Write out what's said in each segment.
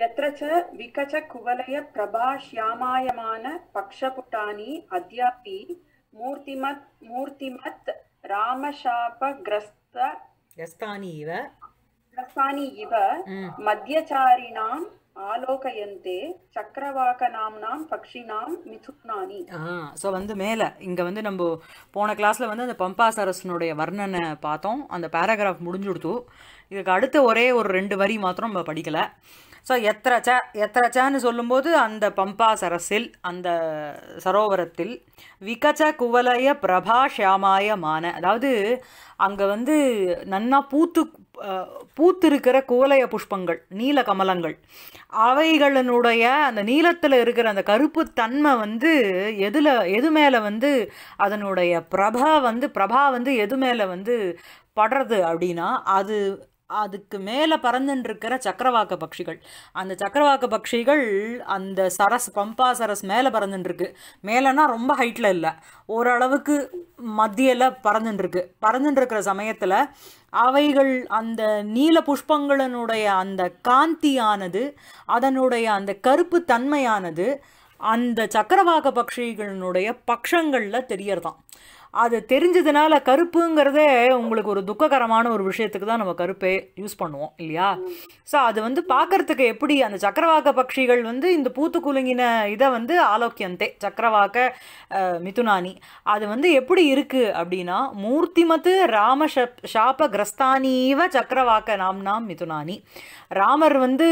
यत्र च विकचकुवलयप्रभाश्यामायमान पक्षपुटानि अद्यापि मूर्तिमत् मूर्तिमत् रामशापग्रस्तानि इव ग्रस्तानि इव मध्यचारिणाम् ஆலோகயந்தே சக்கரவாக நாம்னாம் பக்ஷினாம் மிதுப்னானி ஸோ வந்து மேலே இங்கே வந்து நம்ம போன கிளாஸில் வந்து அந்த பம்பா வர்ணனை பார்த்தோம் அந்த பேராகிராஃப் முடிஞ்சு கொடுத்தோம் இதுக்கு அடுத்த ஒரே ஒரு ரெண்டு வரி மாத்திரம் நம்ம படிக்கலை ஸோ எத்திரச்ச எத்தரச்சான்னு சொல்லும்போது அந்த பம்பா சரஸில் அந்த சரோவரத்தில் விகச்ச குவலய பிரபா ஷியாமாய மான அதாவது அங்கே வந்து நன்னா பூத்து பூத்திருக்கிற குவலய புஷ்பங்கள் நீல கமலங்கள் அவைகளினுடைய அந்த நீளத்தில் இருக்கிற அந்த கருப்பு தன்மை வந்து எதில் எது மேலே வந்து அதனுடைய பிரபா வந்து பிரபா வந்து எது மேலே வந்து படுறது அப்படின்னா அது அதுக்கு மேலே பறந்துட்டுருக்கிற சக்கரவாக்க பட்சிகள் அந்த சக்கரவாக்க பட்சிகள் அந்த சரஸ் பம்பா சரஸ் மேலே பறந்துட்டுருக்கு மேலேனா ரொம்ப ஹைட்டில் இல்லை ஓரளவுக்கு மத்தியில் பறந்துட்டுருக்கு பறந்துட்டுருக்கிற சமயத்தில் அவைகள் அந்த நீல புஷ்பங்களினுடைய அந்த காந்தியானது அதனுடைய அந்த கருப்பு தன்மையானது அந்த சக்கரவாக்க பட்சிகளினுடைய பக்ஷங்களில் தெரியறதான் அது தெரிஞ்சதுனால கருப்புங்கிறதே உங்களுக்கு ஒரு துக்ககரமான ஒரு விஷயத்துக்கு தான் நம்ம கருப்பே யூஸ் பண்ணுவோம் இல்லையா ஸோ அது வந்து பார்க்கறதுக்கு எப்படி அந்த சக்கரவாக்க பட்சிகள் வந்து இந்த பூத்து குலுங்கின இதை வந்து ஆலோக்கியந்தே சக்கரவாக்க மிதுனானி அது வந்து எப்படி இருக்குது அப்படின்னா மூர்த்திமத்து ராம ஷாப கிரஸ்தானீவ சக்கரவாக்க நாம் நாம் மிதுனானி ராமர் வந்து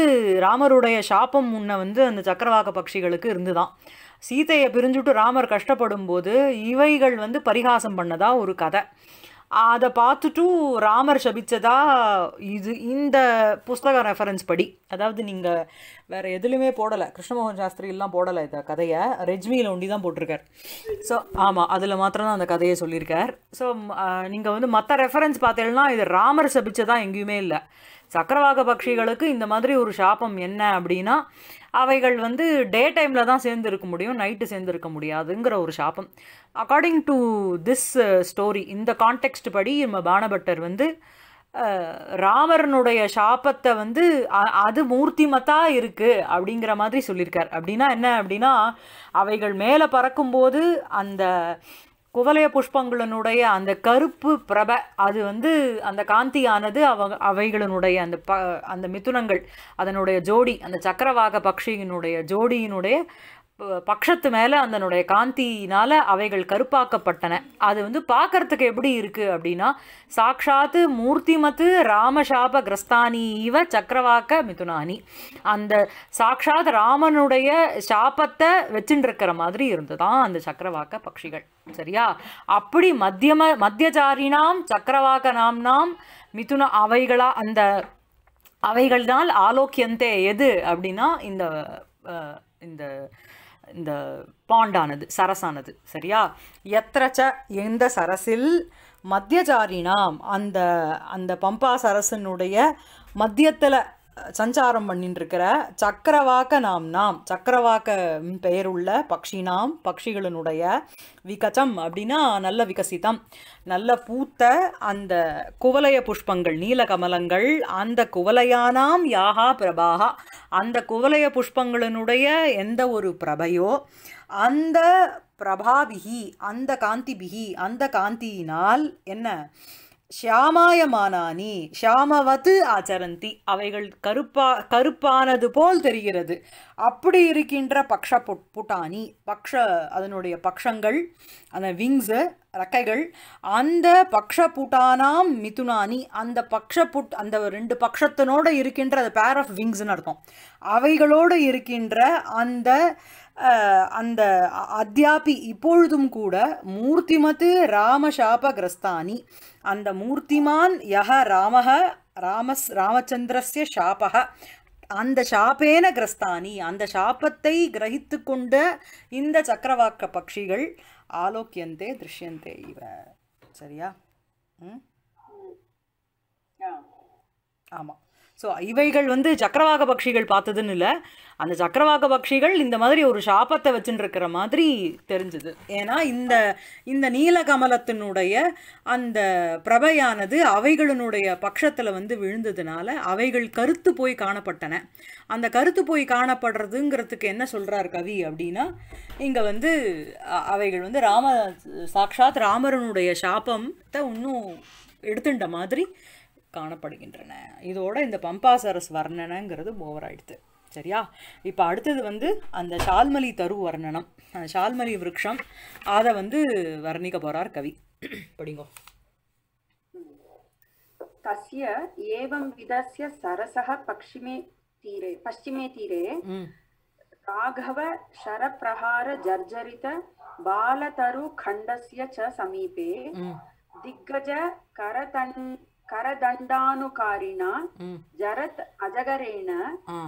ராமருடைய சாபம் முன்ன வந்து அந்த சக்கரவாக்க பட்சிகளுக்கு இருந்துதான் சீத்தையை பிரிஞ்சுட்டு ராமர் கஷ்டப்படும் போது இவைகள் வந்து பரிகாசம் பண்ணதா ஒரு கதை அதை பார்த்துட்டும் ராமர் சபிச்சதா இது இந்த புஸ்தக ரெஃபரன்ஸ் படி அதாவது நீங்கள் வேறு எதுலையுமே போடலை கிருஷ்ணமோகன் சாஸ்திரிலாம் போடலை இந்த கதையை ரெஜ்மியில் ஒண்டி தான் போட்டிருக்கார் ஸோ ஆமாம் அதில் மாத்திரம் தான் அந்த கதையை சொல்லியிருக்கார் ஸோ நீங்கள் வந்து மற்ற ரெஃபரன்ஸ் பார்த்தீங்கன்னா இது ராமர் சபித்ததா எங்கேயுமே இல்லை சக்கரவாக பக்ஷிகளுக்கு இந்த மாதிரி ஒரு சாபம் என்ன அப்படின்னா அவைகள் வந்து டே டைமில் தான் சேர்ந்து இருக்க முடியும் நைட்டு சேர்ந்துருக்க முடியாதுங்கிற ஒரு சாபம் அக்கார்டிங் டு திஸ் ஸ்டோரி இந்த கான்டெக்ஸ்ட் படி நம்ம பானபட்டர் வந்து ராமரனுடைய சாபத்தை வந்து அது மூர்த்திமத்தாக இருக்குது அப்படிங்கிற மாதிரி சொல்லியிருக்கார் அப்படின்னா என்ன அப்படின்னா அவைகள் மேலே பறக்கும்போது அந்த குவலைய புஷ்பங்களினுடைய அந்த கருப்பு பிரப அது வந்து அந்த காந்தியானது அவ அவைகளினுடைய அந்த ப அந்த மிதுனங்கள் அதனுடைய ஜோடி அந்த சக்கரவாக பக்ஷியினுடைய ஜோடியினுடைய பக்ஷத்து மேலே அதனுடைய காந்தியினால் அவைகள் கருப்பாக்கப்பட்டன அது வந்து பார்க்கறதுக்கு எப்படி இருக்குது அப்படின்னா சாக்ஷாத்து மூர்த்திமத்து ராமசாப கிரஸ்தானி இவ சக்கரவாக்க மிதுனானி அந்த சாக்ஷாத் ராமனுடைய சாபத்தை வச்சுட்டு மாதிரி இருந்ததான் அந்த சக்கரவாக்க பக்ஷிகள் சரியா அப்படி மத்தியம மத்தியச்சாரினாம் சக்கரவாக்க நாம்னாம் மிதுன அவைகளா அந்த அவைகள்னால் ஆலோக்கியந்தே எது அப்படின்னா இந்த இந்த இந்த பாண்டானது சரசானது சரியா எத்திரச்ச எந்த சரசில் மத்தியஜாரினாம் அந்த அந்த பம்பா சரசனுடைய மத்தியத்தில் சஞ்சாரம் இருக்கிற சக்கரவாக்க நாம் நாம் சக்கரவாக்க பெயருள்ள பக்ஷினாம் பக்ஷிகளினுடைய விகசம் அப்படின்னா நல்ல விகசிதம் நல்ல பூத்த அந்த குவலைய புஷ்பங்கள் நீலகமலங்கள் அந்த குவலையானாம் யாகா பிரபாகா அந்த குவலைய புஷ்பங்களினுடைய எந்த ஒரு பிரபையோ அந்த பிரபாபிகி அந்த காந்திபிகி அந்த காந்தியினால் என்ன ஷியாமாயமானி ஷியாமவது ஆச்சரந்தி அவைகள் கருப்பா கருப்பானது போல் தெரிகிறது அப்படி இருக்கின்ற பக்ஷ புட்டானி பக்ஷ அதனுடைய பக்ஷங்கள் அந்த விங்ஸு ரக்கைகள் அந்த பக்ஷ புட்டானாம் மிதுனானி அந்த பக்ஷ புட் அந்த ரெண்டு பக்ஷத்தினோடு இருக்கின்ற அது பேர் ஆஃப் விங்ஸ்னு அர்த்தம் அவைகளோடு இருக்கின்ற அந்த அந்த அத்தியாபி இப்பொழுதும் கூட மூர்த்திமத்து ராமசாபகிரஸ்தானி அந்த மூர்த்திமான் யக ராமஹ ராமஸ் ராமச்சந்திரஸ்ய சாபக அந்த சாபேன கிரஸ்தானி அந்த சாபத்தை கிரகித்து கொண்ட இந்த சக்கரவாக்க பட்சிகள் ஆலோக்கியந்தே திருஷ்யந்தே இவ சரியா ம் ஆமாம் ஸோ இவைகள் வந்து சக்கரவாக பக்ஷிகள் பார்த்ததுன்னு இல்லை அந்த சக்கரவாக பக்ஷிகள் இந்த மாதிரி ஒரு சாபத்தை வச்சுருக்கிற மாதிரி தெரிஞ்சுது ஏன்னா இந்த இந்த நீலகமலத்தினுடைய அந்த பிரபையானது அவைகளினுடைய பட்சத்தில் வந்து விழுந்ததுனால அவைகள் கருத்து போய் காணப்பட்டன அந்த கருத்து போய் காணப்படுறதுங்கிறதுக்கு என்ன சொல்கிறார் கவி அப்படின்னா இங்கே வந்து அவைகள் வந்து ராம சாக்ஷாத் ராமரனுடைய சாபத்தை இன்னும் எடுத்துட்ட மாதிரி காணப்படுகின்றன இதோட இந்த பம்பாசரஸ் வர்ணனைங்கிறது ஓவர் ஆயிடுது சரியா இப்போ அடுத்தது வந்து அந்த ஷால்மலி தரு வர்ணனம் அந்த ஷால்மலி விரக்ஷம் அதை வந்து வர்ணிக்க போகிறார் கவி படிங்கோ तस्य एवं विधस्य सरसः पश्चिमे तीरे पश्चिमे तीरे राघव शरप्रहार जर्जरित बालतरुखण्डस्य च समीपे दिग्गज करतण्ड करदण्डानुकारिणा जरत् अजगरेण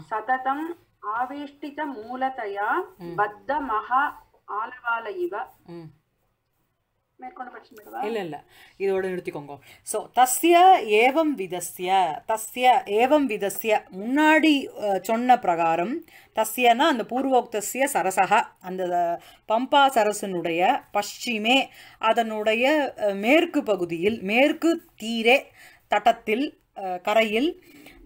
सततम् आवेष्टितमूलतया बद्धमहा आलवाल इव இல்லை இல்லை இதோட நிறுத்திக்கோங்க ஸோ தஸ்ய ஏவம் விதஸ்ய தஸ்ய ஏவம் விதஸ்ய முன்னாடி சொன்ன பிரகாரம் தஸ்யனா அந்த பூர்வோக்தஸ்ய சரசக அந்த பம்பா சரசனுடைய பஷ்சிமே அதனுடைய மேற்கு பகுதியில் மேற்கு தீரே தட்டத்தில் கரையில்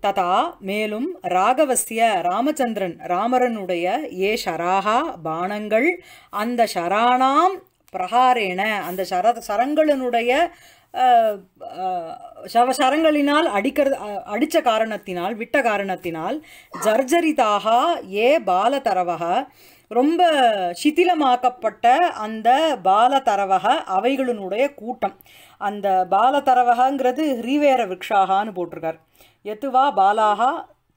ததா மேலும் ராகவசிய ராமச்சந்திரன் ராமரனுடைய ஏ ஷராகா பானங்கள் அந்த ஷராணாம் பிரகாரேன அந்த சர சரங்களினுடைய சவ சரங்களினால் அடிக்கிறது அடித்த காரணத்தினால் விட்ட காரணத்தினால் ஜர்ஜரிதாக ஏ பாலதரவக ரொம்ப சிதிலமாக்கப்பட்ட அந்த பாலதரவக அவைகளினுடைய கூட்டம் அந்த பாலதரவகங்கிறது ஹ்ரீவேர விக்ஷாகான்னு போட்டிருக்கார் எத்துவா பாலாகா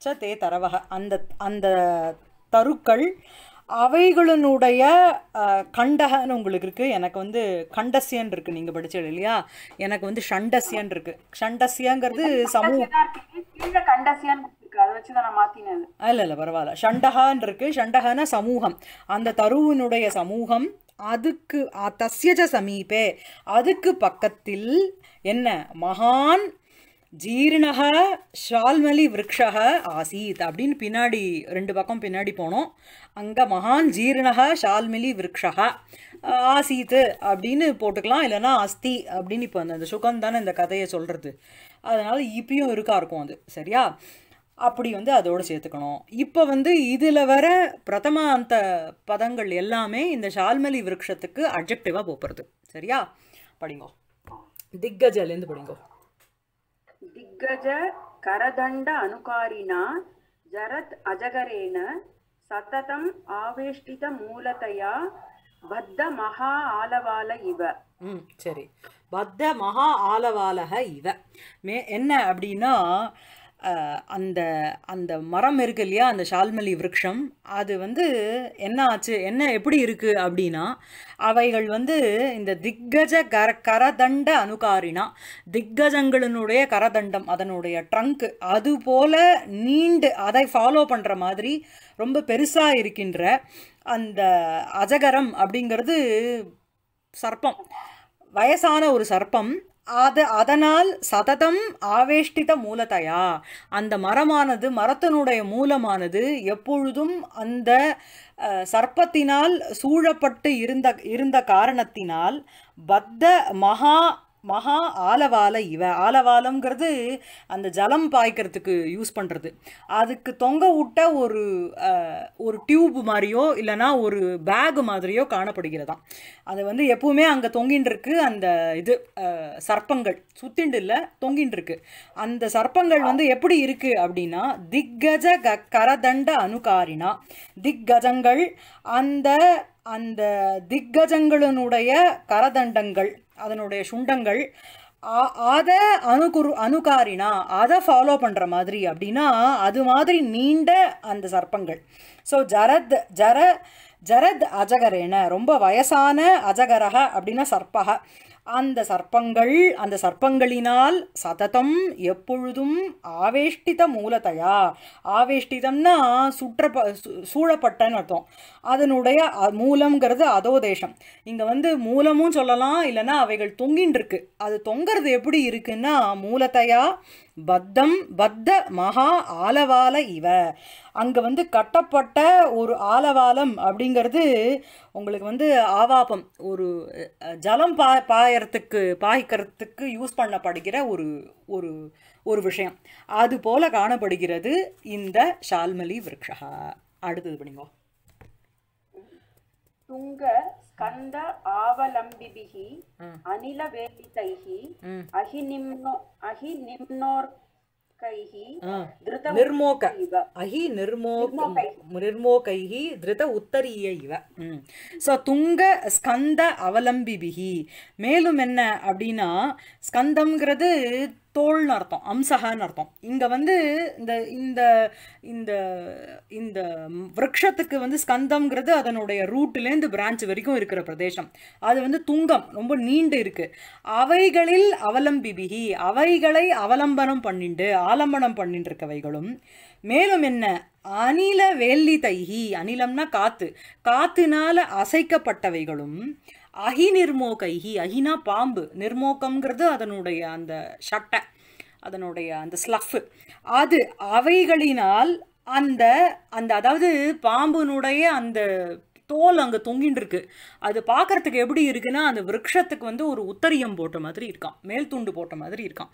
ச தே தரவக அந்த அந்த தருக்கள் அவைகளினுடைய கண்டகன்னு உங்களுக்கு இருக்குது எனக்கு வந்து கண்டசியன் இருக்குது நீங்கள் படித்தது இல்லையா எனக்கு வந்து ஷண்டசியன் இருக்குது ஷண்டசியங்கிறது சமூக கண்டசியன் இல்லை இல்லை பரவாயில்ல ஷண்டகான் இருக்குது ஷண்டகன சமூகம் அந்த தருவினுடைய சமூகம் அதுக்கு தஸ்யஜ சமீபே அதுக்கு பக்கத்தில் என்ன மகான் ஜீர்ணக ஷால்மலி விரக்ஷக ஆசீத் அப்படின்னு பின்னாடி ரெண்டு பக்கம் பின்னாடி போனோம் அங்கே மகான் ஜீர்ணக ஷால்மலி விரக்ஷக ஆசீத்து அப்படின்னு போட்டுக்கலாம் இல்லைனா அஸ்தி அப்படின்னு இப்போ அந்த சுகம் தானே இந்த கதையை சொல்கிறது அதனால் இப்பயும் இருக்கா இருக்கும் அது சரியா அப்படி வந்து அதோடு சேர்த்துக்கணும் இப்போ வந்து இதில் வர பிரதம அந்த பதங்கள் எல்லாமே இந்த ஷால்மலி விரக்ஷத்துக்கு அப்ஜெக்டிவாக போப்புறது சரியா படிங்கோ திக்கஜலேருந்து படிங்கோ திக்கஜ கரதண்ட அனுகாரினா ஜரத் அஜகரேன சததம் ஆவேஷ்டித ಮೂಲತೆಯ பத்த மகா ஆலவால இவ சரி பத்த மகா ஆலவாலக இவ மே என்ன அப்படின்னா அந்த அந்த மரம் இருக்கு இல்லையா அந்த ஷால்மலி விரக்ஷம் அது வந்து என்ன ஆச்சு என்ன எப்படி இருக்குது அப்படின்னா அவைகள் வந்து இந்த திக்கஜ கர கரதண்ட அணுகாரினா திக்கஜங்களினுடைய கரதண்டம் அதனுடைய ட்ரங்க் அது போல நீண்டு அதை ஃபாலோ பண்ணுற மாதிரி ரொம்ப பெருசாக இருக்கின்ற அந்த அஜகரம் அப்படிங்கிறது சர்ப்பம் வயசான ஒரு சர்ப்பம் அது அதனால் சததம் ஆவேஷ்டித மூலத்தையா அந்த மரமானது மரத்தினுடைய மூலமானது எப்பொழுதும் அந்த சர்ப்பத்தினால் சூழப்பட்டு இருந்த இருந்த காரணத்தினால் பத்த மகா மகா ஆலவால இவ ஆலவாலங்கிறது அந்த ஜலம் பாய்க்கிறதுக்கு யூஸ் பண்ணுறது அதுக்கு தொங்க விட்ட ஒரு ஒரு டியூப் மாதிரியோ இல்லைனா ஒரு பேக் மாதிரியோ காணப்படுகிறதாம் அது வந்து எப்பவுமே அங்கே தொங்கின்னு இருக்கு அந்த இது சர்ப்பங்கள் சுத்திண்டு இல்லை தொங்கின்னு இருக்கு அந்த சர்ப்பங்கள் வந்து எப்படி இருக்கு அப்படின்னா திக்கஜ க கரதண்ட அணுகாரினா திக்கஜங்கள் அந்த அந்த திக்கஜங்களினுடைய கரதண்டங்கள் அதனுடைய சுண்டங்கள் அதை அணுகுரு அணுகாரினா அதை ஃபாலோ பண்ணுற மாதிரி அப்படின்னா அது மாதிரி நீண்ட அந்த சர்ப்பங்கள் ஸோ ஜரத் ஜர ஜரத் அஜகரேன ரொம்ப வயசான அஜகரக அப்படின்னா சர்ப்பக அந்த சர்ப்பங்கள் அந்த சர்ப்பங்களினால் சததம் எப்பொழுதும் ஆவேஷ்டித மூலத்தையா ஆவேஷ்டிதம்னா சுற்றப்ப சூழப்பட்டன்னு அர்த்தம் அதனுடைய மூலம்ங்கிறது அதோ தேசம் இங்கே வந்து மூலமும் சொல்லலாம் இல்லைன்னா அவைகள் தொங்கின்னு இருக்கு அது தொங்கிறது எப்படி இருக்குன்னா மூலத்தையா பத்தம் பத்த மகா ஆலவால இவ அங்கே வந்து கட்டப்பட்ட ஒரு ஆலவாலம் அப்படிங்கிறது உங்களுக்கு வந்து ஆவாபம் ஒரு ஜலம் பா பாய பாயறத்துக்கு பாய்க்கிறதுக்கு யூஸ் பண்ணப்படுகிற ஒரு ஒரு ஒரு விஷயம் அது போல காணப்படுகிறது இந்த ஷால்மலி விரக்ஷா அடுத்தது பண்ணிங்க துங்க ஸ்கந்த ஆவலம்பிபிகி அனில வேலிதைகி அகி நிம்னோ அஹி நிம்னோர் निर्मोक अहि निर्मोक निर्मोकैः धृत உத்தரிய இவ ஸோ துங்க ஸ்கந்த அவலம்பிபிகி மேலும் என்ன அப்படின்னா ஸ்கந்தம்ங்கிறது தோல்னு அர்த்தம் அம்சகான்னு அர்த்தம் இங்கே வந்து இந்த இந்த இந்த இந்த விரக்ஷத்துக்கு வந்து ஸ்கந்தம்ங்கிறது அதனுடைய ரூட்லேருந்து பிரான்ச் வரைக்கும் இருக்கிற பிரதேசம் அது வந்து துங்கம் ரொம்ப நீண்டு இருக்குது அவைகளில் அவலம்பிபிகி அவைகளை அவலம்பனம் பண்ணிண்டு ஆலம்பனம் பண்ணிட்டு இருக்கவைகளும் மேலும் என்ன அனில வேல்லி தைகி அனிலம்னா காத்து காத்துனால அசைக்கப்பட்டவைகளும் அகி நிர்மோகைகி அகினா பாம்பு நிர்மோகம்ங்கிறது அதனுடைய அந்த சட்டை அதனுடைய அந்த ஸ்லஃபு அது அவைகளினால் அந்த அந்த அதாவது பாம்புனுடைய அந்த தோல் அங்கே தொங்கின் இருக்கு அது பார்க்குறதுக்கு எப்படி இருக்குன்னா அந்த விரக்ஷத்துக்கு வந்து ஒரு உத்தரியம் போட்ட மாதிரி இருக்கான் மேல் துண்டு போட்ட மாதிரி இருக்கான்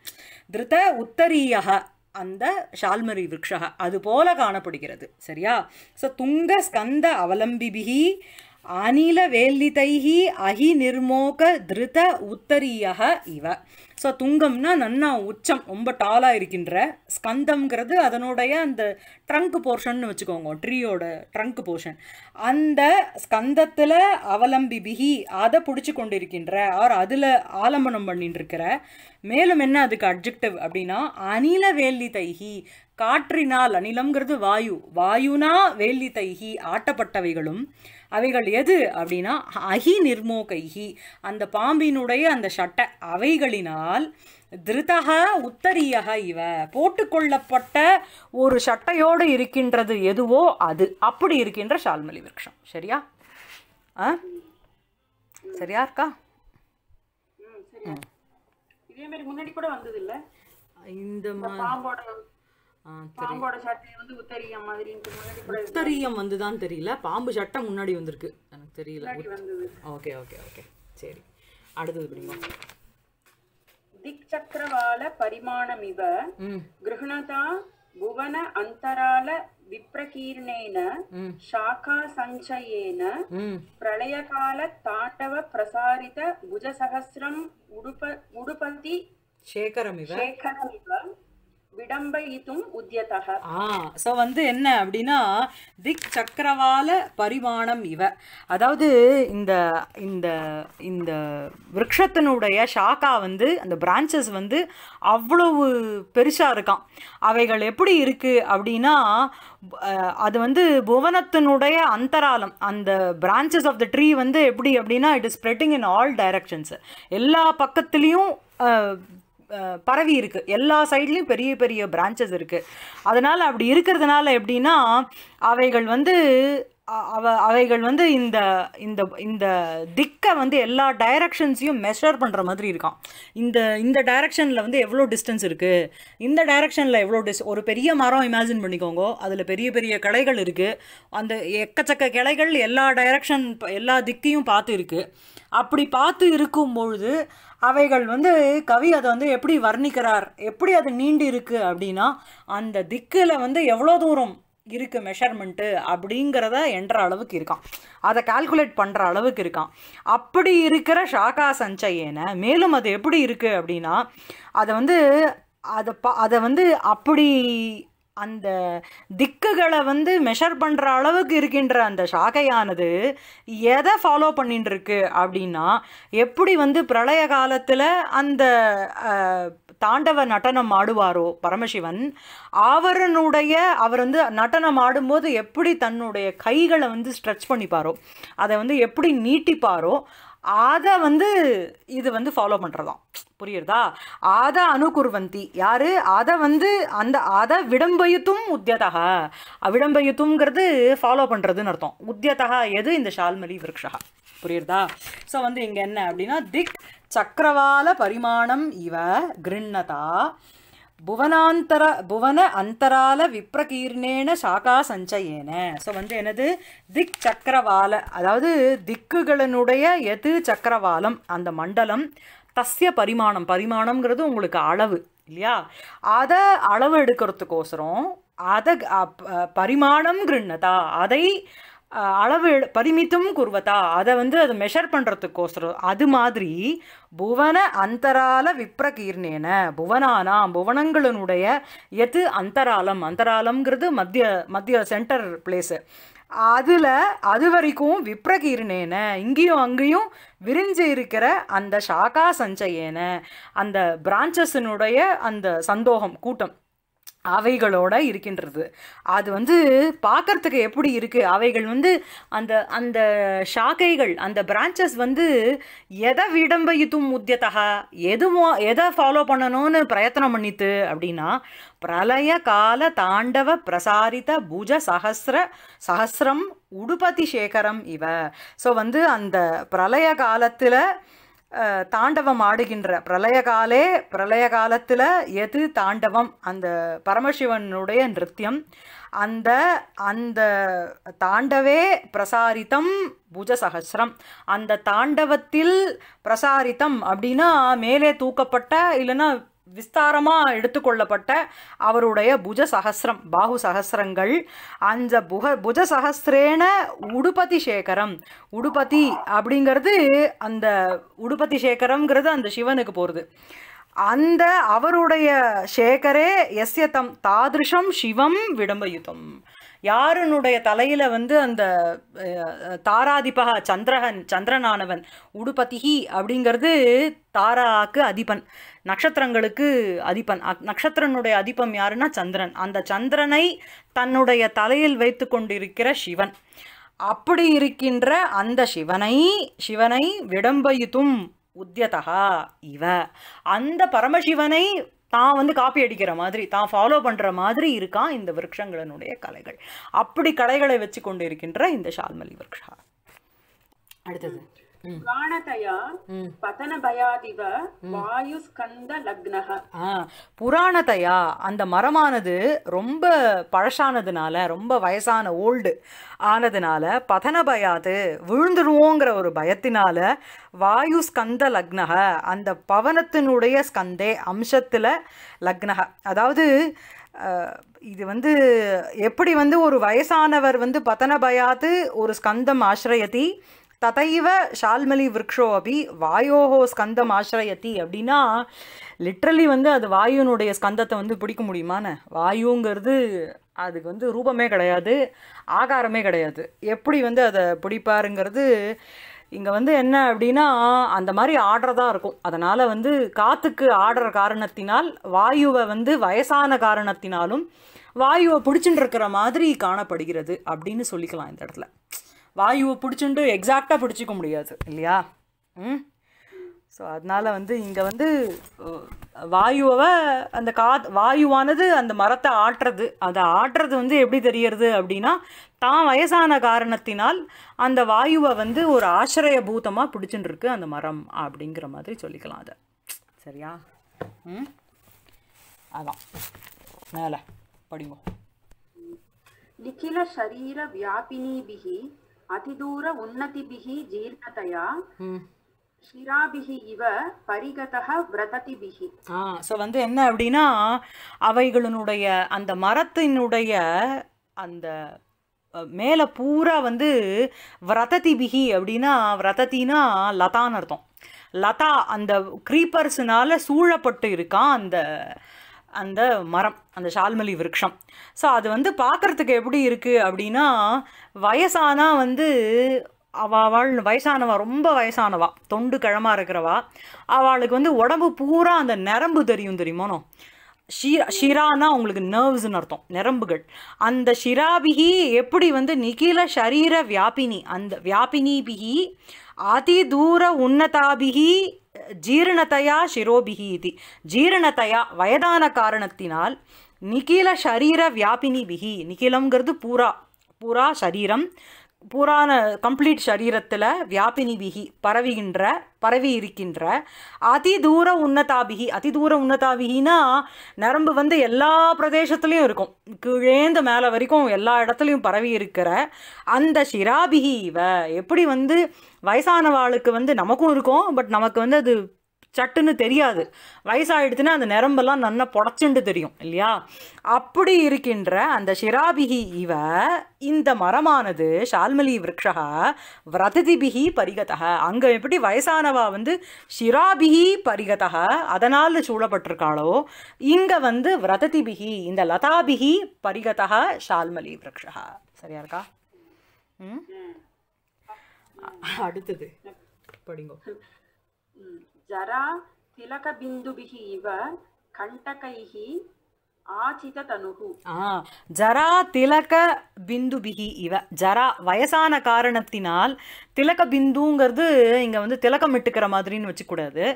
திருத்த உத்தரியக அந்த ஷால்மரி விரக்ஷக அது போல காணப்படுகிறது சரியா ஸோ துங்க ஸ்கந்த அவலம்பிபிகி ಅನಿಲವೇಲಿತೈಃ அகி நிர்மோக திருத உத்தரியக இவ ஸோ துங்கம்னா நன்னா உச்சம் ரொம்ப டாலாக இருக்கின்ற ஸ்கந்தம்ங்கிறது அதனுடைய அந்த ட்ரங்க் போர்ஷன் வச்சுக்கோங்க ட்ரீயோட ட்ரங்க் போர்ஷன் அந்த ஸ்கந்தத்தில் அவலம்பி பிகி அதை பிடிச்சி கொண்டு இருக்கின்ற ஆர் அதில் ஆலம்பனம் பண்ணிட்டு இருக்கிற மேலும் என்ன அதுக்கு அப்ஜெக்டிவ் அப்படின்னா அனில வேல்லி தைகி காற்றினால் அநிலம்ங்கிறது வாயு வாயுனா வேல்லி தைகி ஆட்டப்பட்டவைகளும் அவைகள் எது அப்படின்னா அகி நிர்மோகைகி அந்த பாம்பினுடைய அந்த சட்டை அவைகளினால் திருதக உத்தரியக இவ போட்டுக்கொள்ளப்பட்ட ஒரு சட்டையோடு இருக்கின்றது எதுவோ அது அப்படி இருக்கின்ற சால்மலி விரக்ஷம் சரியா ஆ சரியா இருக்கா இதே மாதிரி முன்னாடி கூட வந்ததில்லை இந்த மாதிரி பாம்போட உத்தரியம் வந்துதான் தெரியல பாம்பு சட்டை முன்னாடி வந்திருக்கு எனக்கு தெரியல ஓகே ஓகே ஓகே சரி அடுத்தது பரிமாணமிவ கிருஹணதா புவன அந்தரால விப்ரகீர்ணேன சாக்கா சஞ்சயேன பிரளயகால தாண்டவ பிரசாரித புஜசகசிரம் உடுப உடுபதி சேகரமிவ சேகரமிவ விடம்பயித்தும் உத்தியதக ஆ ஸோ வந்து என்ன அப்படின்னா திக் சக்கரவால பரிமாணம் இவ அதாவது இந்த இந்த இந்த விரக்ஷத்தினுடைய ஷாக்கா வந்து அந்த பிரான்ச்சஸ் வந்து அவ்வளவு பெருசாக இருக்கான் அவைகள் எப்படி இருக்குது அப்படின்னா அது வந்து புவனத்தினுடைய அந்தராலம் அந்த பிரான்ச்சஸ் ஆஃப் த ட்ரீ வந்து எப்படி அப்படின்னா it is spreading in all directions எல்லா பக்கத்துலேயும் பரவி இருக்குது எல்லா சைட்லேயும் பெரிய பெரிய பிரான்ச்சஸ் இருக்குது அதனால் அப்படி இருக்கிறதுனால எப்படின்னா அவைகள் வந்து அவ அவைகள் வந்து இந்த இந்த இந்த திக்கை வந்து எல்லா டைரக்ஷன்ஸையும் மெஷர் பண்ணுற மாதிரி இருக்கான் இந்த இந்த டைரக்ஷனில் வந்து எவ்வளோ டிஸ்டன்ஸ் இருக்குது இந்த டைரக்ஷனில் எவ்வளோ டிஸ் ஒரு பெரிய மரம் இமேஜின் பண்ணிக்கோங்க அதில் பெரிய பெரிய கிளைகள் இருக்குது அந்த எக்கச்சக்க கிளைகள் எல்லா டைரக்ஷன் எல்லா திக்கையும் பார்த்து இருக்குது அப்படி பார்த்து இருக்கும் பொழுது அவைகள் வந்து கவி அதை வந்து எப்படி வர்ணிக்கிறார் எப்படி அது நீண்டு இருக்கு அப்படின்னா அந்த திக்கில் வந்து எவ்வளோ தூரம் இருக்குது மெஷர்மெண்ட்டு அப்படிங்கிறத என்ற அளவுக்கு இருக்கான் அதை கால்குலேட் பண்ணுற அளவுக்கு இருக்கான் அப்படி இருக்கிற ஷாக்கா சஞ்சயனை மேலும் அது எப்படி இருக்குது அப்படின்னா அதை வந்து அதை ப அதை வந்து அப்படி அந்த திக்குகளை வந்து மெஷர் பண்ணுற அளவுக்கு இருக்கின்ற அந்த சாகையானது எதை ஃபாலோ பண்ணிட்டு இருக்கு அப்படின்னா எப்படி வந்து பிரளய காலத்தில் அந்த தாண்டவ நடனம் ஆடுவாரோ பரமசிவன் அவரனுடைய அவர் வந்து நடனம் ஆடும்போது எப்படி தன்னுடைய கைகளை வந்து ஸ்ட்ரெச் பண்ணிப்பாரோ அதை வந்து எப்படி நீட்டிப்பாரோ அதை வந்து இது வந்து ஃபாலோ பண்ணுறதாம் புரியுறதா ஆத அணுகுர்வந்தி யார் அதை வந்து அந்த அதை விடம்பயுத்தும் உத்தியதா விடம்பயுத்துங்கிறது ஃபாலோ பண்ணுறதுன்னு அர்த்தம் உத்தியதா எது இந்த ஷால்மலி விரக்ஷா புரியுறதா ஸோ வந்து இங்கே என்ன அப்படின்னா திக் சக்கரவால பரிமாணம் இவ கிருண்ணதா புவனாந்தர புவன அந்தரால விப்ரகீர்ணேன சாக்கா சஞ்சயேன ஸோ வந்து எனது திக் சக்கரவால அதாவது திக்குகளினுடைய எது சக்கரவாலம் அந்த மண்டலம் தஸ்ய பரிமாணம் பரிமாணம்ங்கிறது உங்களுக்கு அளவு இல்லையா அதை அளவு எடுக்கிறதுக்கோசரம் அதை பரிமாணம் கிருண்ணதா அதை அளவு பரிமித்தும் குருவதா அதை வந்து அது மெஷர் பண்ணுறதுக்கோசரம் அது மாதிரி புவன அந்தரால விப்ரகீர்ணேன புவனானாம் புவனங்களினுடைய எது அந்தராலம் அந்தராலம்ங்கிறது மத்திய மத்திய சென்டர் பிளேஸு அதில் அது வரைக்கும் விப்ரகீர்ணேன இங்கேயும் அங்கேயும் விரிஞ்சு இருக்கிற அந்த சாக்கா சஞ்சயேன அந்த பிரான்ச்சஸினுடைய அந்த சந்தோகம் கூட்டம் அவைகளோட இருக்கின்றது அது வந்து பார்க்கறதுக்கு எப்படி இருக்குது அவைகள் வந்து அந்த அந்த ஷாக்கைகள் அந்த பிரான்ச்சஸ் வந்து எதை விடம்பயித்தும் உத்தியத்தகா எது எதை ஃபாலோ பண்ணணும்னு பிரயத்தனம் பண்ணித்து அப்படின்னா பிரளய கால தாண்டவ பிரசாரித புஜ சஹசிர சஹசிரம் உடுபதி சேகரம் இவ ஸோ வந்து அந்த பிரளய காலத்தில் தாண்டவம் ஆடுகின்ற பிரளயகாலே பிரளய காலத்தில் எது தாண்டவம் அந்த பரமசிவனுடைய நிருத்தியம் அந்த அந்த தாண்டவே பிரசாரித்தம் புஜ சகசிரம் அந்த தாண்டவத்தில் பிரசாரித்தம் அப்படின்னா மேலே தூக்கப்பட்ட இல்லைன்னா விஸ்தாரமாக எடுத்துக்கொள்ளப்பட்ட அவருடைய புஜ சகசிரம் பாகு சகசிரங்கள் அந்த புக புஜ சகசிரேன உடுபதி சேகரம் உடுபதி அப்படிங்கிறது அந்த உடுபதி சேகரம்ங்கிறது அந்த சிவனுக்கு போகிறது அந்த அவருடைய சேகரே எஸ்ய தம் தாதிருஷம் சிவம் விடம்பயுதம் யாருனுடைய தலையில் வந்து அந்த தாராதிபகா சந்திரகன் சந்திரனானவன் உடுபதிகி அப்படிங்கிறது தாராக்கு அதிபன் நட்சத்திரங்களுக்கு அதிபன் நட்சத்திரனுடைய அதிபம் யாருன்னா சந்திரன் அந்த சந்திரனை தன்னுடைய தலையில் வைத்து கொண்டிருக்கிற சிவன் அப்படி இருக்கின்ற அந்த சிவனை சிவனை விடம்பயுதும் உத்தியதா இவ அந்த பரமசிவனை தான் வந்து காப்பி அடிக்கிற மாதிரி தான் ஃபாலோ பண்ணுற மாதிரி இருக்கான் இந்த விரக்ஷங்களினுடைய கலைகள் அப்படி கலைகளை வச்சு கொண்டு இருக்கின்ற இந்த ஷால்மலி விரக்ஷா அடுத்தது புராணதயா பதனபயாதிவ வாயுஸ்கந்த லக்னக புராணதயா அந்த மரமானது ரொம்ப பழசானதுனால ரொம்ப வயசான ஓல்டு ஆனதுனால பதனபயாது விழுந்துருவோங்கிற ஒரு பயத்தினால வாயு ஸ்கந்த லக்னக அந்த பவனத்தினுடைய ஸ்கந்தே அம்சத்தில் லக்னக அதாவது இது வந்து எப்படி வந்து ஒரு வயசானவர் வந்து பதனபயாது ஒரு ஸ்கந்தம் ஆசிரியத்தி ததைவ ஷால்மலி விரக்ஷோ அபி வாயோஹோ ஸ்கந்தம் ஆசிரயத்தி அப்படின்னா லிட்ரலி வந்து அது வாயுனுடைய ஸ்கந்தத்தை வந்து பிடிக்க முடியுமான்னு வாயுங்கிறது அதுக்கு வந்து ரூபமே கிடையாது ஆகாரமே கிடையாது எப்படி வந்து அதை பிடிப்பாருங்கிறது இங்கே வந்து என்ன அப்படின்னா அந்த மாதிரி ஆடுறதா இருக்கும் அதனால் வந்து காற்றுக்கு ஆடுற காரணத்தினால் வாயுவை வந்து வயசான காரணத்தினாலும் வாயுவை பிடிச்சிட்டு இருக்கிற மாதிரி காணப்படுகிறது அப்படின்னு சொல்லிக்கலாம் இந்த இடத்துல வாயுவை பிடிச்சிண்டு எக்ஸாக்டாக பிடிச்சிக்க முடியாது இல்லையா ம் ஸோ அதனால் வந்து இங்கே வந்து வாயுவை அந்த கா வாயுவானது அந்த மரத்தை ஆட்டுறது அதை ஆட்டுறது வந்து எப்படி தெரியறது அப்படின்னா தான் வயசான காரணத்தினால் அந்த வாயுவை வந்து ஒரு ஆசிரிய பூத்தமாக பிடிச்சுட்டுருக்கு அந்த மரம் அப்படிங்கிற மாதிரி சொல்லிக்கலாம் அதை சரியா ம் அதான் மேலே படிங்க நிக்கில சரீர வியாபினி பிஹி அதிதூர உன்னதிபிகி ஜீர்ணதையா இவ ஸோ வந்து என்ன அப்படின்னா அவைகளினுடைய அந்த மரத்தினுடைய அந்த மேலே பூரா வந்து விரததி பிகி அப்படின்னா விரதத்தினா லதான்னு அர்த்தம் லதா அந்த க்ரீப்பர்ஸ்னால சூழப்பட்டு இருக்கான் அந்த அந்த மரம் அந்த ஷால்மலி விருட்சம் ஸோ அது வந்து பார்க்குறதுக்கு எப்படி இருக்குது அப்படின்னா வயசானா வந்து அவள் வயசானவா ரொம்ப வயசானவா தொண்டு கிழமா இருக்கிறவா அவளுக்கு வந்து உடம்பு பூரா அந்த நரம்பு தெரியும் தெரியுமோனோ ஷீரா ஷிரானா உங்களுக்கு நர்வ்ஸ்னு அர்த்தம் நரம்புகள் அந்த ஷிராபிகி எப்படி வந்து நிகில ஷரீர வியாபினி அந்த வியாபினி பிகி அதி தூர உன்னதாபிகி ஜீரணத்தையா சிரோபிகி இது ஜீரணத்தையா வயதான காரணத்தினால் நிகில சரீர வியாபினி பிகி நிகிலங்கிறது பூரா பூரா சரீரம் பூரான கம்ப்ளீட் சரீரத்தில் வியாபினி பிகி பரவுகின்ற பரவி இருக்கின்ற அதி தூர உன்னதாபிகி அதி தூர உன்னதாபிகினா நரம்பு வந்து எல்லா பிரதேசத்துலேயும் இருக்கும் கீழேந்து மேலே வரைக்கும் எல்லா இடத்துலையும் பரவி இருக்கிற அந்த சிராபிகி இவ எப்படி வந்து வயசானவாளுக்கு வந்து நமக்கும் இருக்கும் பட் நமக்கு வந்து அது சட்டுன்னு தெரியாது வயசாகிடுதுன்னா அந்த நிரம்பெல்லாம் நல்லா புடச்சுண்டு தெரியும் இல்லையா அப்படி இருக்கின்ற அந்த ஷிராபிகி இவ இந்த மரமானது ஷால்மலி விரக்ஷா விரததிபிகி பரிகதக அங்கே எப்படி வயசானவா வந்து ஷிராபிகி பரிகதக அதனால் சூழப்பட்டிருக்காளோ இங்கே வந்து விரததிபிகி இந்த லதாபிகி பரிகதக ஷால்மலி விரக்ஷா சரியா இருக்கா ம் அடுத்தது படிங்கோ ஜரா திலகபிந்துபிகி இவர் கண்டகைகி ஜரா திலக பிந்துபிகி இவ ஜரா வயசான காரணத்தினால் திலக பிந்துங்கிறது இங்கே வந்து திலக்கம் இட்டுக்கிற மாதிரின்னு வச்சுக்கூடாது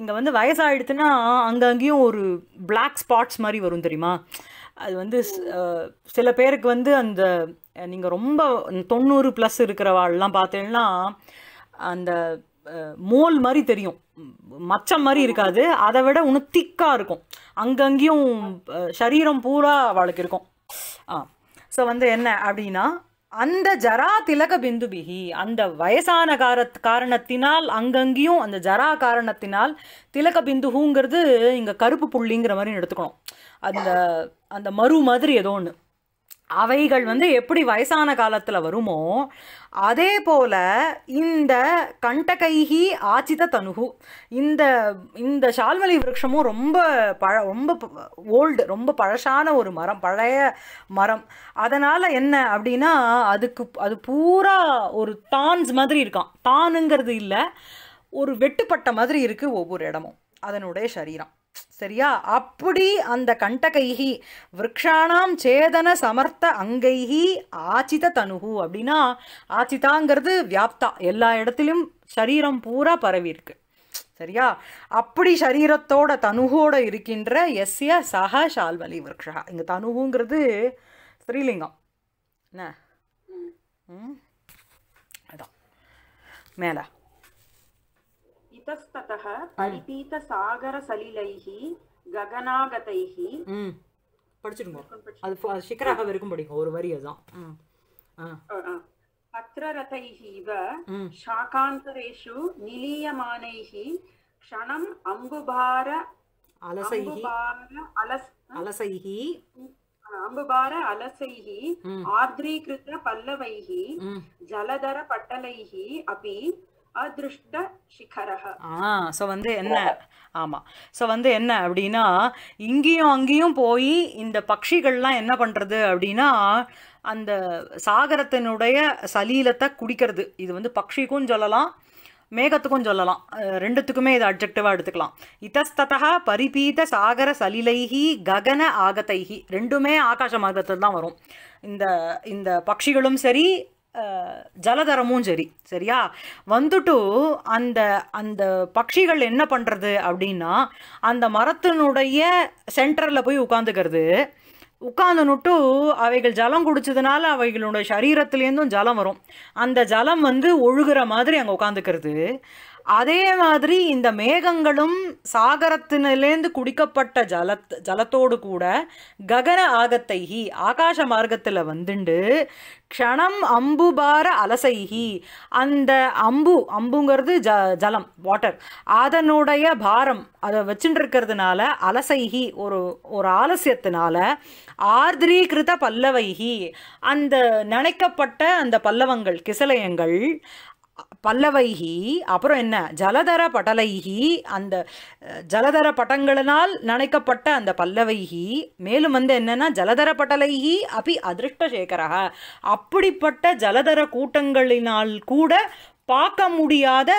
இங்கே வந்து வயசாகிடுத்துன்னா அங்கங்கேயும் ஒரு பிளாக் ஸ்பாட்ஸ் மாதிரி வரும் தெரியுமா அது வந்து சில பேருக்கு வந்து அந்த நீங்கள் ரொம்ப தொண்ணூறு ப்ளஸ் இருக்கிறவாள்லாம் பார்த்தீங்கன்னா அந்த மோல் மாதிரி தெரியும் மச்சம் மாதிரி இருக்காது அதை விட இன்னும் திக்காக இருக்கும் அங்கங்கேயும் சரீரம் பூரா அவளுக்கு இருக்கும் ஆ ஸோ வந்து என்ன அப்படின்னா அந்த ஜரா திலக பிந்து பிகி அந்த வயசான கார காரணத்தினால் அங்கங்கேயும் அந்த ஜரா காரணத்தினால் திலக பிந்துகுங்கிறது இங்கே கருப்பு புள்ளிங்கிற மாதிரி எடுத்துக்கணும் அந்த அந்த மறு மாதிரி ஏதோ ஒன்று அவைகள் வந்து எப்படி வயசான காலத்தில் வருமோ அதே போல் இந்த கண்டகைகி ஆச்சித தனுகு இந்த இந்த ஷால்மலி விரக்ஷமும் ரொம்ப பழ ரொம்ப ஓல்டு ரொம்ப பழசான ஒரு மரம் பழைய மரம் அதனால் என்ன அப்படின்னா அதுக்கு அது பூரா ஒரு தான்ஸ் மாதிரி இருக்கான் தானுங்கிறது இல்லை ஒரு வெட்டுப்பட்ட மாதிரி இருக்குது ஒவ்வொரு இடமும் அதனுடைய சரீரம் சரியா அப்படி அந்த கண்டகைகி விரக்ஷானாம் சேதன சமர்த்த அங்கைகி ஆச்சித தனுகு அப்படின்னா ஆச்சிதாங்கிறது வியாப்தா எல்லா இடத்துலையும் சரீரம் பூரா பரவி இருக்கு சரியா அப்படி சரீரத்தோட தனுகோட இருக்கின்ற எஸ்ய சஹ ஷால்வலி விரக்ஷா இங்கே தனுகுங்கிறது ஸ்ரீலிங்கம் என்ன அதான் மேலே इतस्ततः परिपीतसागरसलिलैः ககனாகதைஹ படிச்சிருங்க அது சிக்கராக வரைக்கும் படிங்க ஒரு வரி அதான் பத்ரரதைஹ இவ ஷாகாந்தரேஷு க்ஷணம் அம்புபார அம்புபார ஜலதர பட்டலைஹ அபி அதிருஷ்ட சிகரக ஆ ஸோ வந்து என்ன ஆமாம் ஸோ வந்து என்ன அப்படின்னா இங்கேயும் அங்கேயும் போய் இந்த பட்சிகள்லாம் என்ன பண்ணுறது அப்படின்னா அந்த சாகரத்தினுடைய சலீலத்தை குடிக்கிறது இது வந்து பக்ஷிக்கும் சொல்லலாம் மேகத்துக்கும் சொல்லலாம் ரெண்டுத்துக்குமே இது அப்ஜெக்டிவாக எடுத்துக்கலாம் இத்தஸ்ததா பரிபீத சாகர சலிலைகி ககன ஆகத்தைகி ரெண்டுமே ஆகாச மார்க்கத்தில் தான் வரும் இந்த இந்த பட்சிகளும் சரி ஜலதரமும் சரி சரியா வந்துட்டு அந்த அந்த பட்சிகள் என்ன பண்ணுறது அப்படின்னா அந்த மரத்தினுடைய சென்டரில் போய் உட்காந்துக்கிறது உட்காந்துனுட்டு அவைகள் ஜலம் குடிச்சதுனால அவைகளுடைய சரீரத்துலேருந்தும் ஜலம் வரும் அந்த ஜலம் வந்து ஒழுகிற மாதிரி அங்கே உட்காந்துக்கிறது அதே மாதிரி இந்த மேகங்களும் சாகரத்தினிலேருந்து குடிக்கப்பட்ட ஜலத் ஜலத்தோடு கூட ககன ஆகத்தைஹி ஆகாச மார்க்கத்தில் வந்துண்டு க்ஷணம் அம்புபார அலசைஹி அந்த அம்பு அம்புங்கிறது ஜ ஜலம் வாட்டர் அதனுடைய பாரம் அதை வச்சுட்டுருக்கிறதுனால அலசைஹி ஒரு ஒரு ஆலசியத்தினால ஆர்திரீகிருத பல்லவைகி அந்த நினைக்கப்பட்ட அந்த பல்லவங்கள் கிசலயங்கள் பல்லவைகி அப்புறம் என்ன ஜலதர படலைகி அந்த ஜலதர பட்டங்களினால் நினைக்கப்பட்ட அந்த பல்லவைகி மேலும் வந்து என்னன்னா ஜலதர படலைகி அப்படி அதிருஷ்டசேகரா அப்படிப்பட்ட ஜலதர கூட்டங்களினால் கூட பார்க்க முடியாத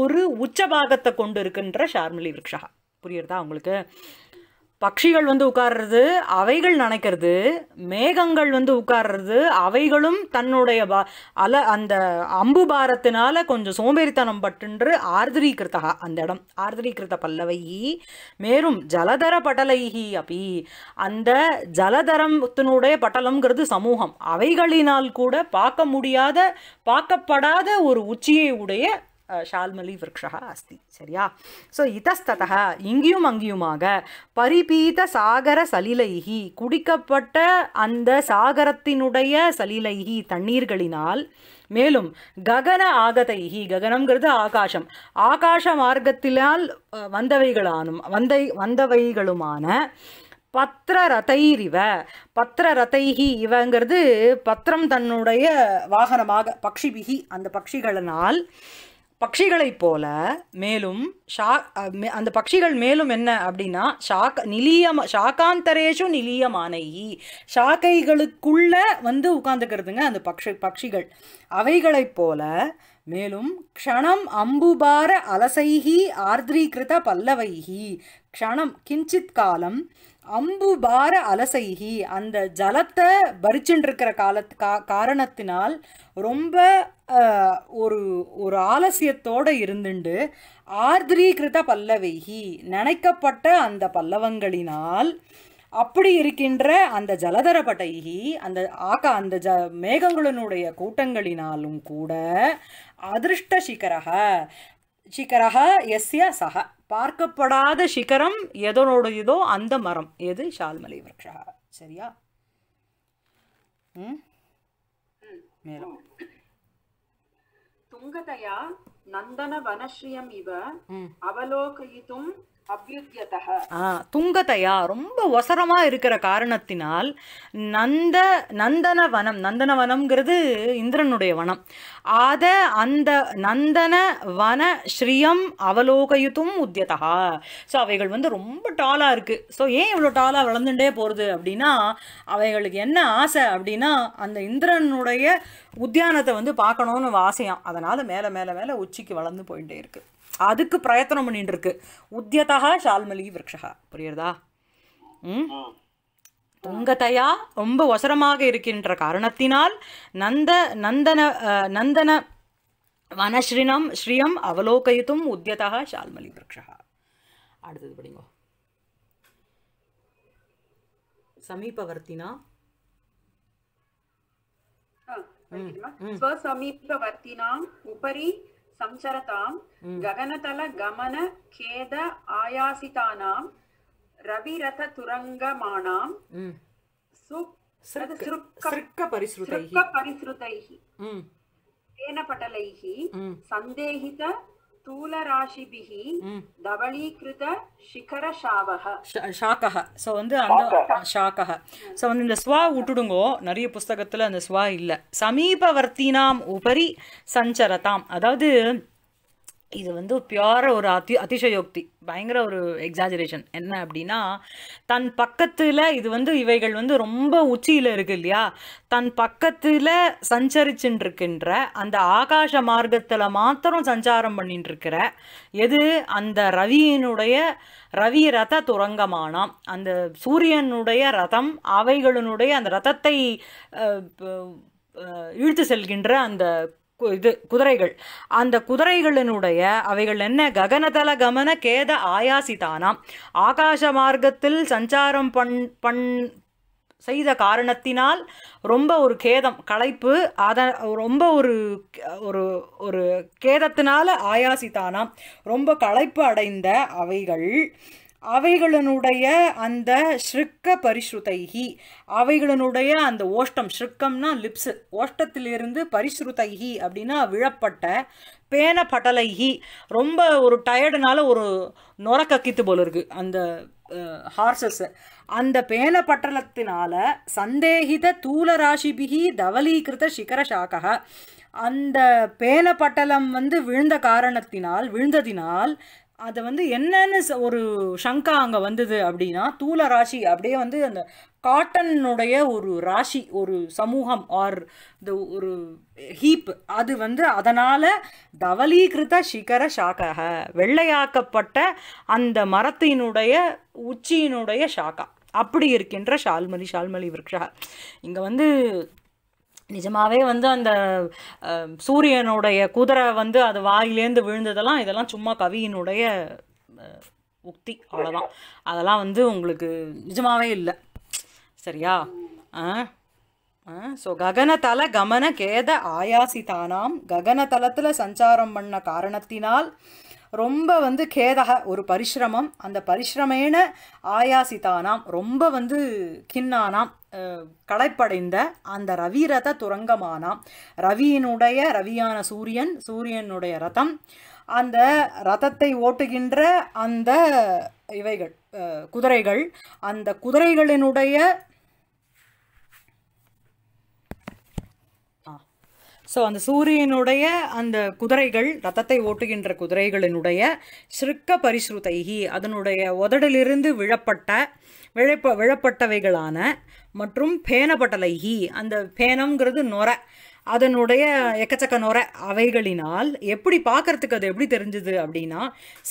ஒரு உச்சபாகத்தை கொண்டு இருக்கின்ற ஷார்மலி விரக்ஷா புரியுறதா உங்களுக்கு பட்சிகள் வந்து உட்கார்றது அவைகள் நினைக்கிறது மேகங்கள் வந்து உட்கார்றது அவைகளும் தன்னுடைய ப அல அந்த அம்பு பாரத்தினால கொஞ்சம் சோம்பேறித்தனம் பட்டுன்று ஆர்திரீகிருத்தகா அந்த இடம் ஆர்திரீகிருத்த பல்லவை மேலும் ஜலதர பட்டலைஹி அப்பி அந்த ஜலதரத்தினுடைய பட்டலம்ங்கிறது சமூகம் அவைகளினால் கூட பார்க்க முடியாத பார்க்கப்படாத ஒரு உச்சியை உடைய शाल्मलीवृक्षः அஸ்தி சரியா ஸோ இத்தஸ்ததக இங்கேயும் அங்கேயுமாக பரிபீத சாகர சலிலைகி குடிக்கப்பட்ட அந்த சாகரத்தினுடைய சலிலைகி தண்ணீர்களினால் மேலும் ககன ஆகதைகி ககனம்ங்கிறது ஆகாசம் ஆகாஷ மார்க்கத்தினால் வந்தவைகளானும் வந்தை வந்தவைகளுமான பத்திர ரதைரிவ பத்திர ரதைகி இவங்கிறது பத்திரம் தன்னுடைய வாகனமாக பக்ஷிபிகி அந்த பக்ஷிகளினால் பட்சிகளைப் போல மேலும் ஷா அந்த பக்ஷிகள் மேலும் என்ன அப்படின்னா ஷாக்க நிலியம ஷாக்காந்தரேஷு நிலியமானை ஷாக்கைகளுக்குள்ள வந்து உட்காந்துக்கிறதுங்க அந்த பக்ஷி பட்சிகள் அவைகளைப் போல மேலும் க்ஷணம் அம்புபார அலசைகி ஆர்திரீகிருத பல்லவைகி க்ஷணம் கிஞ்சித் காலம் அம்புபார அலசைகி அந்த ஜலத்தை பறிச்சுட்டு இருக்கிற காலத்து கா காரணத்தினால் ரொம்ப ஒரு ஒரு ஆலசியத்தோடு இருந்துண்டு ஆர்திரீகிருத பல்லவைகி நினைக்கப்பட்ட அந்த பல்லவங்களினால் அப்படி இருக்கின்ற அந்த ஜலதர பட்டைகி அந்த ஆக்கா அந்த ஜ மேகங்களினுடைய கூட்டங்களினாலும் கூட அதிருஷ்ட சிகரக சிகரக எஸ்ய சக பார்க்கப்படாத சிகரம் இதோ அந்த மரம் எது ஷால்மலை விரக்ஷா சரியா ம் மேலும் ತುಂಗತಯಾ ನಂದನವನಶ್ರಿಯಂ ಇವ ಅವಲೋಕಯಿತುಂ துங்கதையா ரொம்ப ஒசரமா இருக்கிற காரணத்தினால் நந்த நந்தன வனம் நந்தன வனம்ங்கிறது இந்திரனுடைய வனம் அத அந்த நந்தன வன ஸ்ரீயம் அவலோகயுத்தும் உத்தியதா ஸோ அவைகள் வந்து ரொம்ப டாலாக இருக்குது ஸோ ஏன் இவ்வளோ டாலாக வளர்ந்துட்டே போகிறது அப்படின்னா அவைகளுக்கு என்ன ஆசை அப்படின்னா அந்த இந்திரனுடைய உத்தியானத்தை வந்து பார்க்கணும்னு ஆசையாம் அதனால் மேலே மேலே மேலே உச்சிக்கு வளர்ந்து போயிட்டே இருக்குது அதுக்கு பிரயத்தனம் பண்ணிட்டு இருக்கு உத்தியதா ஷால்மலி விரக்ஷகா புரியுறதா உம் துங்கதையா ரொம்ப ஒசரமாக இருக்கின்ற காரணத்தினால் நந்த நந்தன நந்தன வனஸ்ரீனம் ஸ்ரீயம் அவலோகயித்தும் உத்தியதா ஷால்மலி விரக்ஷா அடுத்தது படிங்கோ சமீபவர்த்தினா ஸ்வசமீபவர்த்தினாம் உபரி సంచరతాం గగనతల గమన ఖేద ఆయాసితానాం రవిరథ తురంగమాణాం పరిశ్రుతైః తేన పటలైః సందేహిత ஸ்தூலராசிபிகி தவளீகிருத சிகர ஷாவக ஷாக்கக ஸோ வந்து அந்த ஷாக்கக ஸோ வந்து இந்த ஸ்வா விட்டுடுங்கோ நிறைய புஸ்தகத்தில் அந்த ஸ்வா இல்லை சமீபவர்த்தினாம் உபரி சஞ்சரதாம் அதாவது இது வந்து பியோர ஒரு அதி அதிசயோக்தி பயங்கர ஒரு எக்ஸாஜரேஷன் என்ன அப்படின்னா தன் பக்கத்தில் இது வந்து இவைகள் வந்து ரொம்ப உச்சியில் இருக்கு இல்லையா தன் பக்கத்தில் சஞ்சரிச்சுட்டுருக்கின்ற அந்த ஆகாச மார்க்கத்தில் மாத்திரம் சஞ்சாரம் பண்ணிட்டு இருக்கிற எது அந்த ரவியினுடைய ரவி ரத துரங்கமானாம் அந்த சூரியனுடைய ரதம் அவைகளினுடைய அந்த ரதத்தை இழுத்து செல்கின்ற அந்த இது குதிரைகள் அந்த குதிரைகளினுடைய அவைகள் என்ன ககனதல கமன கேத ஆயாசிதானாம் ஆகாச மார்க்கத்தில் சஞ்சாரம் பண் பண் செய்த காரணத்தினால் ரொம்ப ஒரு கேதம் களைப்பு அத ரொம்ப ஒரு ஒரு ஒரு கேதத்தினால ஆயாசித்தானாம் ரொம்ப களைப்பு அடைந்த அவைகள் அவைகளினுடைய அந்த ஸ்ருக்க பரிஸ்ருதைகி அவைகளினுடைய அந்த ஓஷ்டம் ஸ்ருக்கம்னா லிப்ஸு ஓஷ்டத்திலிருந்து பரிஸ்ருதைகி அப்படின்னா விழப்பட்ட பேன பட்டலைகி ரொம்ப ஒரு டயர்டுனால ஒரு நொர கக்கித்து போல இருக்கு அந்த ஹார்சஸ் அந்த பேன பட்டலத்தினால சந்தேகித தூல தவலீகிருத சிகர சாக்கா அந்த பேன பட்டலம் வந்து விழுந்த காரணத்தினால் விழுந்ததினால் அதை வந்து என்னன்னு ஒரு சங்கா அங்கே வந்தது அப்படின்னா தூள ராசி அப்படியே வந்து அந்த காட்டனுடைய ஒரு ராசி ஒரு சமூகம் ஆர் இந்த ஒரு ஹீப் அது வந்து அதனால் தவலீகிருத சிகர சாக்காக வெள்ளையாக்கப்பட்ட அந்த மரத்தினுடைய உச்சியினுடைய சாக்கா அப்படி இருக்கின்ற ஷால்மலி ஷால்மலி விரக்ஷா இங்கே வந்து நிஜமாவே வந்து அந்த சூரியனுடைய குதிரை வந்து அது வாயிலேருந்து விழுந்ததெல்லாம் இதெல்லாம் சும்மா கவியினுடைய உக்தி அவ்வளோதான் அதெல்லாம் வந்து உங்களுக்கு நிஜமாவே இல்லை சரியா ஆ ஸோ ககனதல கமன கேத ஆயாசிதானாம் ககனதலத்தில் சஞ்சாரம் பண்ண காரணத்தினால் ரொம்ப வந்து கேதக ஒரு பரிசிரமம் அந்த பரிசிரமேன ஆயாசிதானாம் ரொம்ப வந்து கிண்ணானாம் களைப்படைந்த அந்த ரவி ரத துரங்கமானாம் ரவியினுடைய ரவியான சூரியன் சூரியனுடைய ரதம் அந்த ரதத்தை ஓட்டுகின்ற அந்த இவைகள் குதிரைகள் அந்த குதிரைகளினுடைய ஸோ அந்த சூரியனுடைய அந்த குதிரைகள் ரத்தத்தை ஓட்டுகின்ற குதிரைகளினுடைய சிறுக்க பரிசுருதைகி அதனுடைய உதடிலிருந்து விழப்பட்ட விழப்ப விழப்பட்டவைகளான மற்றும் பேனப்பட்டலைகி அந்த பேனம்ங்கிறது நொர அதனுடைய எக்கச்சக்க நொர அவைகளினால் எப்படி பார்க்கறதுக்கு அது எப்படி தெரிஞ்சுது அப்படின்னா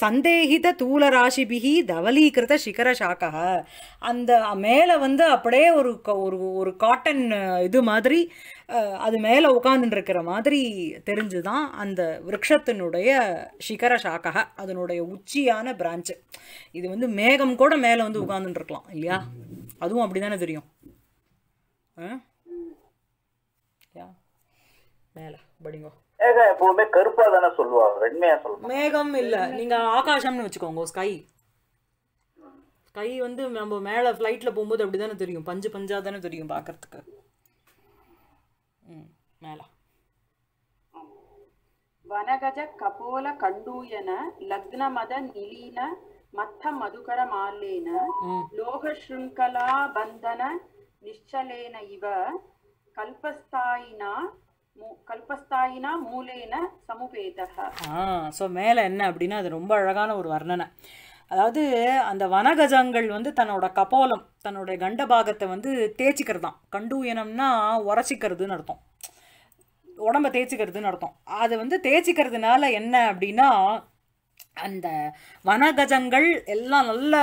சந்தேகித தூல தவலீகிருத சிகர சாக்கக அந்த மேலே வந்து அப்படியே ஒரு ஒரு ஒரு காட்டன் இது மாதிரி அது மேலே உட்காந்துருக்கிற மாதிரி தெரிஞ்சு தான் அந்த விரக்ஷத்தினுடைய சிகர சாக்கக அதனுடைய உச்சியான பிரான்ச்சு இது வந்து மேகம் கூட மேலே வந்து உட்காந்துருக்கலாம் இல்லையா அதுவும் அப்படி தானே தெரியும் மேலே படிங்கோ எப்பவுமே கருப்பா தானே சொல்லுவாங்க வெண்மையா சொல்லுவாங்க மேகம் இல்ல நீங்க ஆகாசம்னு வச்சுக்கோங்க ஸ்கை ஸ்கை வந்து நம்ம மேல ஃப்ளைட்ல போகும்போது அப்படி தானே தெரியும் பஞ்சு பஞ்சா தானே தெரியும் பாக்குறதுக்கு மேல வனகஜ கபோல கண்டூயன ಲಗ್ನ ಮದ ನಿಲೀನ ಮತ್ತ ಮಧುಕರ ಮಾಲೇನ ಲೋಹ ಶೃಂಖಲಾ ಬಂಧನ ನಿಶ್ಚಲೇನ ಇವ ಕಲ್ಪಸ್ಥಾಯಿನ கல்பஸ்தாயினா மூலேன சமுபேதக ஸோ மேலே என்ன அப்படின்னா அது ரொம்ப அழகான ஒரு வர்ணனை அதாவது அந்த வனகஜங்கள் வந்து தன்னோட கபோலம் தன்னுடைய கண்டபாகத்தை வந்து தான் கண்டூயனம்னா உரசிக்கிறதுன்னு அர்த்தம் உடம்ப தேய்ச்சிக்கிறதுன்னு அர்த்தம் அது வந்து தேய்ச்சிக்கிறதுனால என்ன அப்படின்னா அந்த வன கஜங்கள் எல்லாம் நல்ல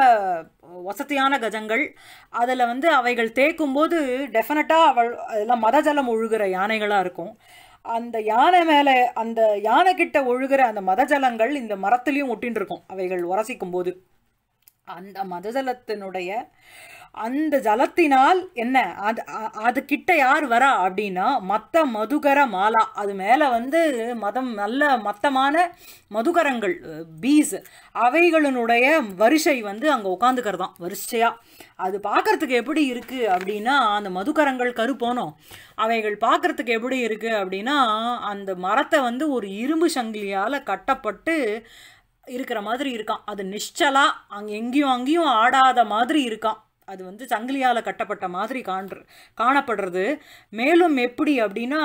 வசதியான கஜங்கள் அதில் வந்து அவைகள் தேய்க்கும்போது டெஃபினட்டாக அவள் அதெல்லாம் மதஜலம் ஒழுகிற யானைகளாக இருக்கும் அந்த யானை மேலே அந்த யானை கிட்ட ஒழுகிற அந்த மதஜலங்கள் இந்த மரத்துலேயும் ஒட்டின்னு இருக்கும் அவைகள் உரசிக்கும் போது அந்த மதஜலத்தினுடைய அந்த ஜலத்தினால் என்ன அது அது கிட்ட யார் வரா அப்படின்னா மத்த மதுகர மாலா அது மேலே வந்து மதம் நல்ல மத்தமான மதுகரங்கள் பீஸ் அவைகளினுடைய வரிசை வந்து அங்கே உட்காந்துக்கிறதான் வரிசையாக அது பார்க்குறதுக்கு எப்படி இருக்குது அப்படின்னா அந்த மதுகரங்கள் கருப்போனோம் அவைகள் பார்க்குறதுக்கு எப்படி இருக்குது அப்படின்னா அந்த மரத்தை வந்து ஒரு இரும்பு சங்கிலியால் கட்டப்பட்டு இருக்கிற மாதிரி இருக்கான் அது நிச்சலாக அங்கே எங்கேயும் அங்கேயும் ஆடாத மாதிரி இருக்கான் அது வந்து சங்கிலியால் கட்டப்பட்ட மாதிரி காண்ற காணப்படுறது மேலும் எப்படி அப்படின்னா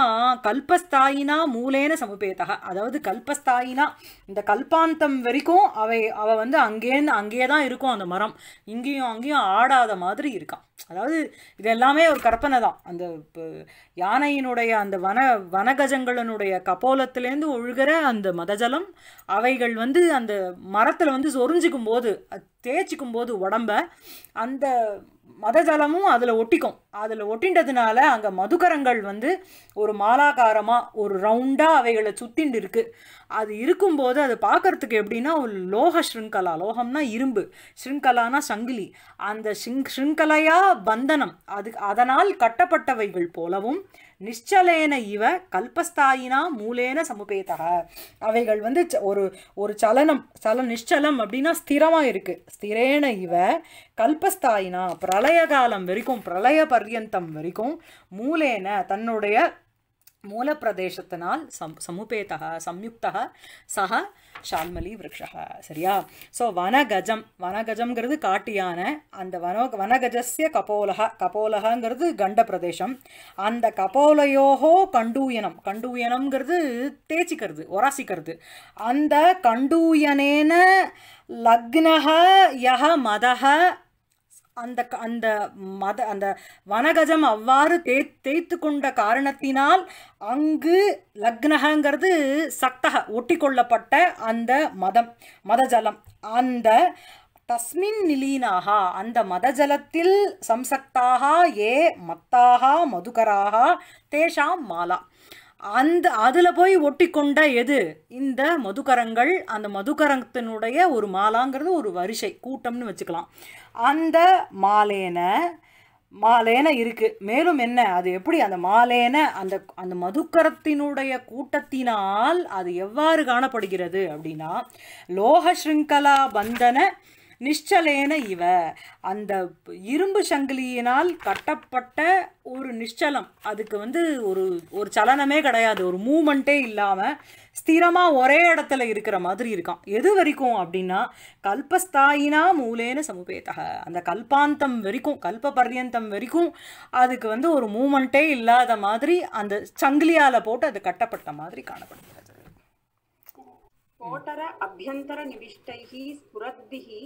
கல்பஸ்தாயினா மூலேன சமுபேதக அதாவது கல்பஸ்தாயினா இந்த கல்பாந்தம் வரைக்கும் அவை அவள் வந்து அங்கேருந்து அங்கேயே தான் இருக்கும் அந்த மரம் இங்கேயும் அங்கேயும் ஆடாத மாதிரி இருக்கான் அதாவது இது எல்லாமே ஒரு கற்பனை தான் அந்த யானையினுடைய அந்த வன வனகஜங்களினுடைய கபோலத்திலேருந்து ஒழுகிற அந்த மதஜலம் அவைகள் வந்து அந்த மரத்தில் வந்து சொரிஞ்சிக்கும் போது தேய்ச்சிக்கும் போது உடம்ப அந்த மத ஜலமும் அதில் ஒட்டிக்கும் அதில் ஒட்டின்றதுனால அங்கே மதுக்கரங்கள் வந்து ஒரு மாலாகாரமாக ஒரு ரவுண்டாக அவைகளை சுத்திண்டு இருக்குது அது இருக்கும்போது அது பார்க்குறதுக்கு எப்படின்னா ஒரு லோக ஸ்ருங்கலா லோகம்னா இரும்பு ஸ்ருங்கலானா சங்கிலி அந்த ஸ்ருங் ஸ்ருங்கலையா பந்தனம் அது அதனால் கட்டப்பட்டவைகள் போலவும் நிச்சலேன இவ கல்பஸ்தாயினா மூலேன சமுபேதக அவைகள் வந்து ஒரு ஒரு சலனம் சல நிச்சலம் அப்படின்னா ஸ்திரமாக இருக்குது ஸ்திரேன இவ கல்பஸ்தாயினா பிரளய காலம் வரைக்கும் பிரளய பர்யந்தம் வரைக்கும் மூலேன தன்னுடைய மூலப்பிரதேசத்தினால் சம் சமுபேதக சம்யுக்தக சக ஷால்மலி விரக்ஷா சரியா ஸோ வனகஜம் வனகஜம்ங்கிறது காட்டியான அந்த வனோ வனகஜஸ்ய கபோலகா கபோலகாங்கிறது கண்ட பிரதேசம் அந்த கபோலையோகோ கண்டூயனம் கண்டூயனம்ங்கிறது தேய்ச்சிக்கிறது ஒராசிக்கிறது அந்த கண்டூயனேன லக்னக யக மதக அந்த அந்த மத அந்த வனகஜம் அவ்வாறு தே தேய்த்து கொண்ட காரணத்தினால் அங்கு லக்னகங்கிறது சக்தக ஒட்டி கொள்ளப்பட்ட அந்த மதம் மதஜலம் அந்த தஸ்மின் நிலீனாக அந்த மதஜலத்தில் சம்சக்தாக ஏ மத்தாக மதுகராக தேஷாம் மாலா அந்த அதில் போய் ஒட்டி கொண்ட எது இந்த மதுக்கரங்கள் அந்த மதுக்கரத்தினுடைய ஒரு மாலாங்கிறது ஒரு வரிசை கூட்டம்னு வச்சுக்கலாம் அந்த மாலேன மாலேன இருக்குது மேலும் என்ன அது எப்படி அந்த மாலேன அந்த அந்த மதுக்கரத்தினுடைய கூட்டத்தினால் அது எவ்வாறு காணப்படுகிறது அப்படின்னா லோக ஸ்ருங்கலா பந்தன நிச்சலேன இவ அந்த இரும்பு சங்கிலியினால் கட்டப்பட்ட ஒரு நிச்சலம் அதுக்கு வந்து ஒரு ஒரு சலனமே கிடையாது ஒரு மூமெண்ட்டே இல்லாமல் ஸ்திரமாக ஒரே இடத்துல இருக்கிற மாதிரி இருக்கான் எது வரைக்கும் அப்படின்னா கல்பஸ்தாயினா மூலேன சமுபேத்தக அந்த கல்பாந்தம் வரைக்கும் கல்ப பர்யந்தம் வரைக்கும் அதுக்கு வந்து ஒரு மூமெண்ட்டே இல்லாத மாதிரி அந்த சங்கிலியால் போட்டு அது கட்டப்பட்ட மாதிரி காணப்படுகிறது கோட்டர அபியந்தர நிவிஷ்டைஹி ஸ்புரத்திஹி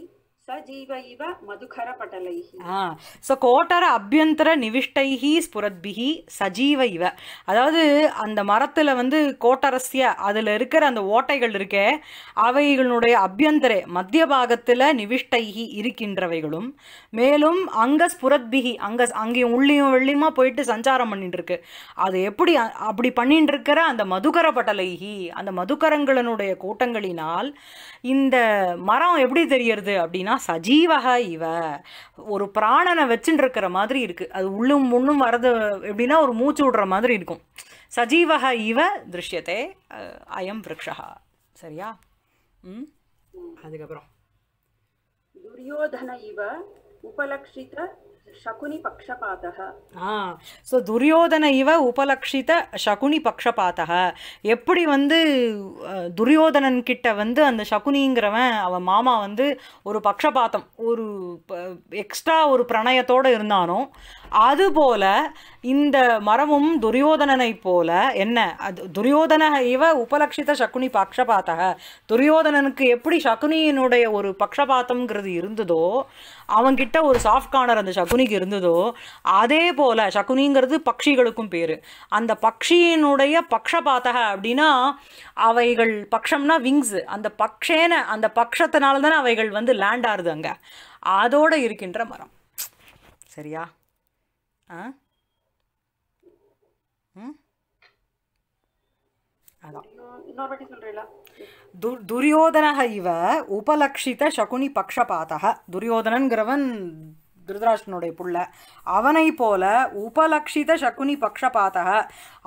సజీవైవ మధుకరపటలై ஸோ கோட்டார அபியந்தர நிவிஷ்டைஹி ஸ்புரத்பிஹி சஜீவ இவ அதாவது அந்த மரத்தில் வந்து கோட்டரஸ்ய அதில் இருக்கிற அந்த ஓட்டைகள் இருக்கே அவைகளுடைய அபியந்தரே மத்திய பாகத்தில் நிவிஷ்டைஹி இருக்கின்றவைகளும் மேலும் அங்க ஸ்புரத்பிஹி அங்கே அங்கேயும் உள்ளேயும் வெள்ளியுமா போயிட்டு சஞ்சாரம் பண்ணிட்டு இருக்கு அது எப்படி அப்படி பண்ணிட்டு இருக்கிற அந்த மதுகர பட்டலைஹி அந்த மதுகரங்களுடைய கூட்டங்களினால் இந்த மரம் எப்படி தெரியறது அப்படின்னா அப்படின்னா சஜீவக இவ ஒரு பிராணனை வச்சுட்டு இருக்கிற மாதிரி இருக்கு அது உள்ளும் முன்னும் வரது எப்படின்னா ஒரு மூச்சு விடுற மாதிரி இருக்கும் சஜீவக இவ திருஷ்யத்தை அயம் விரக்ஷா சரியா ம் அதுக்கப்புறம் துரியோதன இவ உபலக்ஷித ஸோ துரியோதன இவ உபலக்ஷித சகுனி பக்ஷபாத்தக எப்படி வந்து துரியோதனன் கிட்ட வந்து அந்த சகுனிங்கிறவன் அவன் மாமா வந்து ஒரு பக்ஷபாத்தம் ஒரு எக்ஸ்ட்ரா ஒரு பிரணயத்தோட இருந்தானோ அதுபோல இந்த மரமும் துரியோதனனை போல என்ன அது துரியோதன இவ உபலட்சித சகுனி பக்ஷபாத்தக துரியோதனனுக்கு எப்படி சகுனியினுடைய ஒரு பக்ஷபாத்தம்ங்கிறது இருந்ததோ அவங்கிட்ட ஒரு சாஃப்ட் கார்னர் அந்த சகுனிக்கு இருந்ததோ அதே போல சகுனிங்கிறது பக்ஷிகளுக்கும் பேர் அந்த பக்ஷியினுடைய பக்ஷபாத்தக அப்படின்னா அவைகள் பக்ஷம்னா விங்ஸ் அந்த பக்ஷேன அந்த பக்ஷத்தினால தானே அவைகள் வந்து லேண்ட் ஆறுது அங்கே அதோடு இருக்கின்ற மரம் சரியா ஆ ம் துரியோதனக இவ உபலட்சித சகுனி பக்ஷபாத்தக துரியோதனங்கிறவன் திருதராஷ்டனுடைய புள்ள அவனை போல உபலக்ஷித சகுனி பக்ஷபாத்தக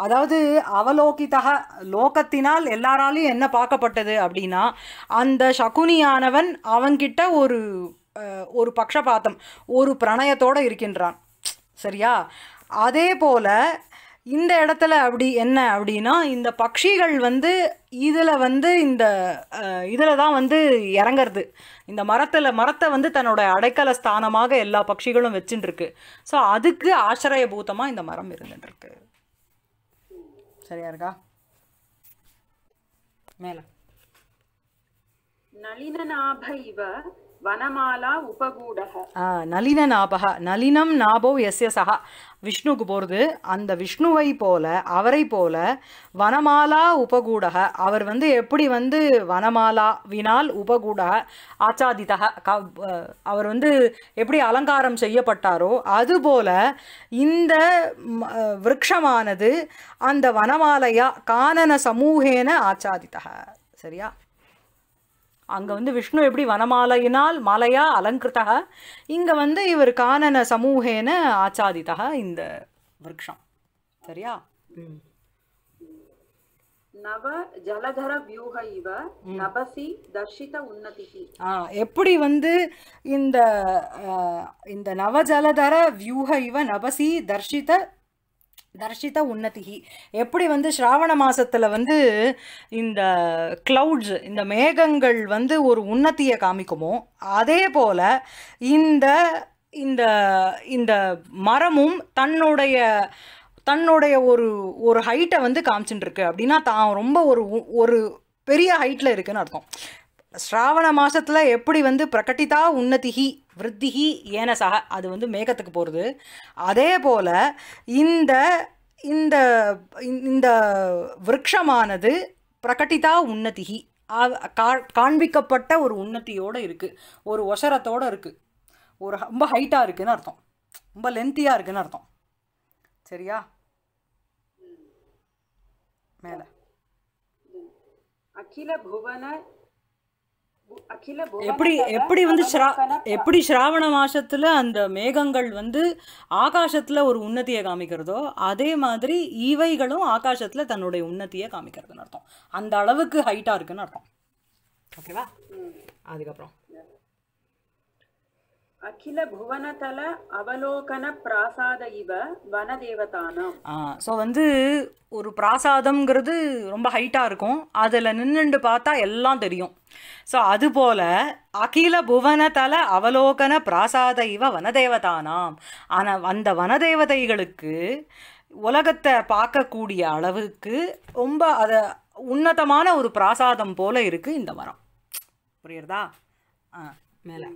அதாவது அவலோகிதக லோகத்தினால் எல்லாராலையும் என்ன பார்க்கப்பட்டது அப்படின்னா அந்த சகுனியானவன் அவன்கிட்ட ஒரு ஒரு பக்ஷபாத்தம் ஒரு பிரணயத்தோடு இருக்கின்றான் சரியா அதே போல் இந்த இடத்துல அப்படி என்ன அப்படின்னா இந்த பட்சிகள் வந்து இதில் வந்து இந்த இதில் தான் வந்து இறங்கிறது இந்த மரத்தில் மரத்தை வந்து தன்னோட அடைக்கல ஸ்தானமாக எல்லா பட்சிகளும் வச்சுட்டுருக்கு ஸோ அதுக்கு ஆச்சரியபூத்தமாக இந்த மரம் இருந்துட்டுருக்கு சரியா இருக்கா மேலே நளினநாப இவ வனமாலா உபகூடக நளின நாபக நளினம் நாபோ எஸ்ய சகா விஷ்ணுக்கு போகிறது அந்த விஷ்ணுவை போல அவரை போல வனமாலா உபகூடக அவர் வந்து எப்படி வந்து வனமாலா வினால் உபகூடக ஆச்சாதிதக அவர் வந்து எப்படி அலங்காரம் செய்யப்பட்டாரோ அதுபோல இந்த விரக்ஷமானது அந்த வனமாலையா கானன சமூகேன ஆச்சாதிதக சரியா அங்கே வந்து விஷ்ணு எப்படி வனமாலையினால் மாலையா அலங்கிருத்தா இங்கே வந்து இவர் காணன சமூகேன ஆச்சாதிதா இந்த விரக்ஷம் சரியா எப்படி வந்து இந்த இந்த நவ ஜலதர வியூக இவ நபசி தர்ஷித தர்ஷித உன்னதிகி எப்படி வந்து ஸ்ராவண மாதத்தில் வந்து இந்த க்ளவுட்ஸ் இந்த மேகங்கள் வந்து ஒரு உன்னத்தியை காமிக்குமோ அதே போல் இந்த இந்த இந்த மரமும் தன்னுடைய தன்னுடைய ஒரு ஒரு ஹைட்டை வந்து காமிச்சுட்டுருக்கு அப்படின்னா தான் ரொம்ப ஒரு ஒரு பெரிய ஹைட்டில் இருக்குதுன்னு அர்த்தம் ஸ்ராவண மாதத்தில் எப்படி வந்து பிரகட்டிதா உன்னதிகி விருத்திகி ஏன சக அது வந்து மேகத்துக்கு போகிறது அதே போல் இந்த இந்த இந்த விரக்ஷமானது பிரகட்டிதா உன்னதிகி காண்பிக்கப்பட்ட ஒரு உன்னத்தியோடு இருக்குது ஒரு ஒசரத்தோடு இருக்குது ஒரு ரொம்ப ஹைட்டாக இருக்குதுன்னு அர்த்தம் ரொம்ப லென்த்தியாக இருக்குதுன்னு அர்த்தம் சரியா மேலே அகில புவன எப்படி எப்படி வந்து எப்படி ஸ்ராவண மாசத்துல அந்த மேகங்கள் வந்து ஆகாசத்துல ஒரு உன்னத்தியை காமிக்கிறதோ அதே மாதிரி ஈவைகளும் ஆகாசத்துல தன்னுடைய உன்னத்தியை காமிக்கிறதுன்னு அர்த்தம் அந்த அளவுக்கு ஹைட்டா இருக்குன்னு அர்த்தம் ஓகேவா அதுக்கப்புறம் அகில அவலோகன பிராசாத இவ வனதேவதானாம் ஸோ வந்து ஒரு பிராசாதம்ங்கிறது ரொம்ப ஹைட்டாக இருக்கும் அதில் நின்றுண்டு பார்த்தா எல்லாம் தெரியும் ஸோ அதுபோல் அகில புவனதல அவலோகன பிராசாத இவ வனதேவதானாம் ஆனால் அந்த வனதேவதைகளுக்கு உலகத்தை பார்க்கக்கூடிய அளவுக்கு ரொம்ப அதை உன்னதமான ஒரு பிராசாதம் போல் இருக்குது இந்த மரம் புரியுறதா ஆ மேலே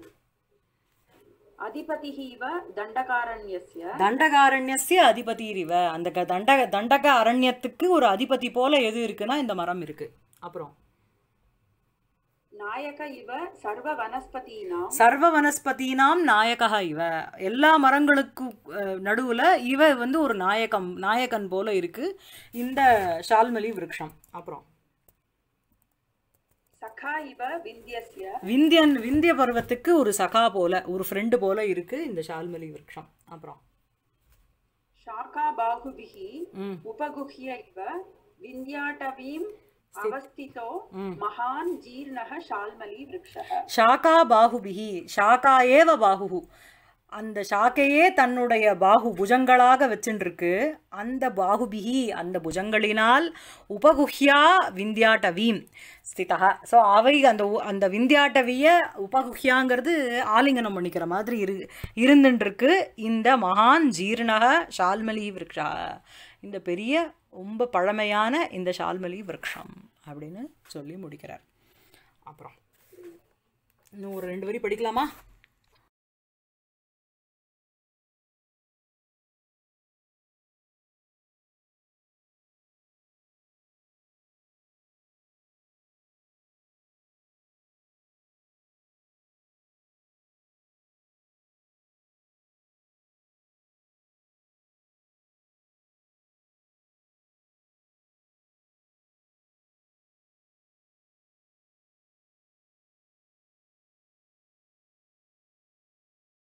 அதிபதிஹிவ தண்டகாரண்யஸ்ய தண்டகாரண்யஸ்ய அதிபதிரிவ அந்த தண்டக தண்டக அரண்யத்துக்கு ஒரு அதிபதி போல எது இருக்குன்னா இந்த மரம் இருக்கு அப்புறம் நாயக இவ சர்வ வனஸ்பதினாம் சர்வ நாயகா இவ எல்லா மரங்களுக்கு நடுவுல இவ வந்து ஒரு நாயகம் நாயகன் போல இருக்கு இந்த ஷால்மலி விருட்சம் அப்புறம் விந்தியன் விந்திய பருவத்துக்கு ஒரு சகா போல ஒரு ஃப்ரெண்டு போல இருக்கு இந்த ஷால்மலி விரக்ஷம் அப்புறம் மகான் ஷாகா பாகுபிஹி ஷாகா ஏவ பாகுஹு அந்த சாக்கையே தன்னுடைய பாகு புஜங்களாக வச்சுருக்கு அந்த பாகுபிகி அந்த புஜங்களினால் உபகுஹ்யா விந்தியாட்டவீம் ஸ்திதா ஸோ அவை அந்த அந்த விந்தியாட்டவிய உபகுஹ்யாங்கிறது ஆலிங்கனம் பண்ணிக்கிற மாதிரி இரு இருந்துட்டுருக்கு இந்த மகான் ஜீர்ணக ஷால்மலி விரக்ஷா இந்த பெரிய ரொம்ப பழமையான இந்த ஷால்மலி விரக்ஷம் அப்படின்னு சொல்லி முடிக்கிறார் அப்புறம் இன்னும் ஒரு ரெண்டு வரி படிக்கலாமா